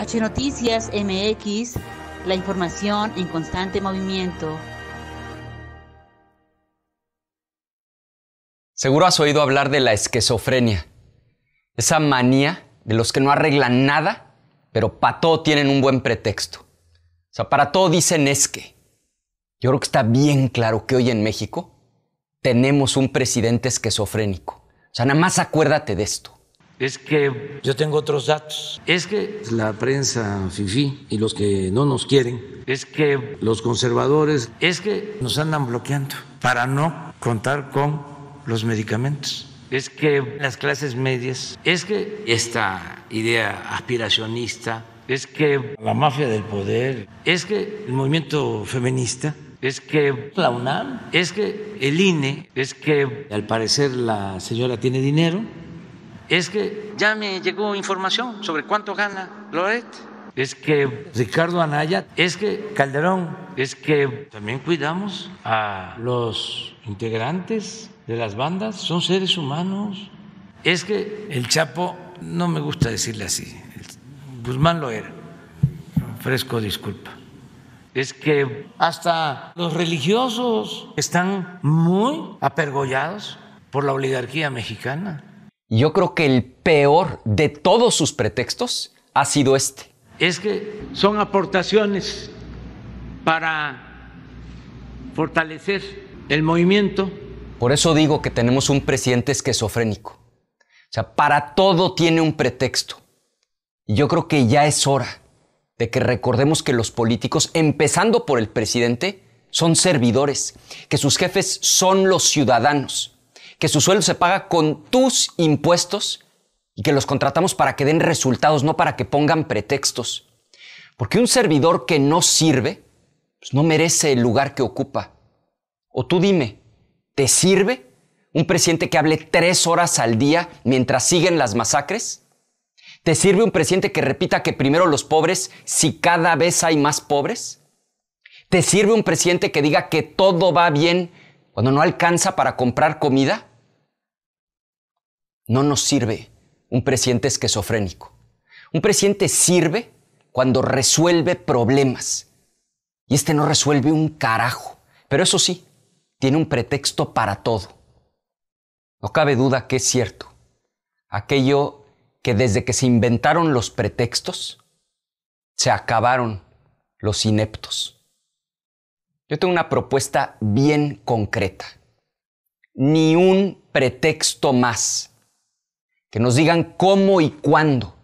H Noticias MX, la información en constante movimiento. Seguro has oído hablar de la esquizofrenia, esa manía de los que no arreglan nada, pero para todo tienen un buen pretexto. O sea, para todo dicen es que. Yo creo que está bien claro que hoy en México tenemos un presidente esquizofrénico. O sea, nada más acuérdate de esto es que yo tengo otros datos, es que la prensa FIFI y los que no nos quieren, es que los conservadores, es que nos andan bloqueando para no contar con los medicamentos. Es que las clases medias, es que esta idea aspiracionista, es que la mafia del poder, es que el movimiento feminista, es que la UNAM, es que el INE, es que al parecer la señora tiene dinero es que ya me llegó información sobre cuánto gana Loret. Es que Ricardo Anaya, es que Calderón, es que también cuidamos a los integrantes de las bandas, son seres humanos. Es que el Chapo, no me gusta decirle así, Guzmán lo era, fresco disculpa. Es que hasta los religiosos están muy apergollados por la oligarquía mexicana yo creo que el peor de todos sus pretextos ha sido este. Es que son aportaciones para fortalecer el movimiento. Por eso digo que tenemos un presidente esquizofrénico. O sea, para todo tiene un pretexto. Y yo creo que ya es hora de que recordemos que los políticos, empezando por el presidente, son servidores, que sus jefes son los ciudadanos que su sueldo se paga con tus impuestos y que los contratamos para que den resultados, no para que pongan pretextos. Porque un servidor que no sirve, pues no merece el lugar que ocupa. O tú dime, ¿te sirve un presidente que hable tres horas al día mientras siguen las masacres? ¿Te sirve un presidente que repita que primero los pobres si cada vez hay más pobres? ¿Te sirve un presidente que diga que todo va bien cuando no alcanza para comprar comida? no nos sirve un presidente esquizofrénico. Un presidente sirve cuando resuelve problemas. Y este no resuelve un carajo. Pero eso sí, tiene un pretexto para todo. No cabe duda que es cierto. Aquello que desde que se inventaron los pretextos, se acabaron los ineptos. Yo tengo una propuesta bien concreta. Ni un pretexto más que nos digan cómo y cuándo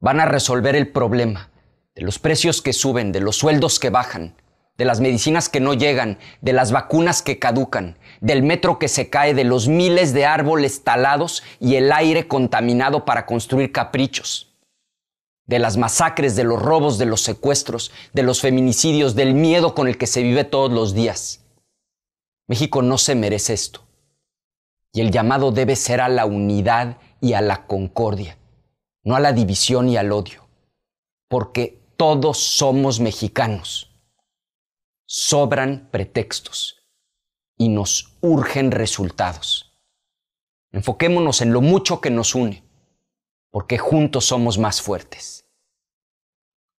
van a resolver el problema de los precios que suben, de los sueldos que bajan, de las medicinas que no llegan, de las vacunas que caducan, del metro que se cae, de los miles de árboles talados y el aire contaminado para construir caprichos, de las masacres, de los robos, de los secuestros, de los feminicidios, del miedo con el que se vive todos los días. México no se merece esto. Y el llamado debe ser a la unidad y a la concordia, no a la división y al odio, porque todos somos mexicanos. Sobran pretextos y nos urgen resultados. Enfoquémonos en lo mucho que nos une, porque juntos somos más fuertes.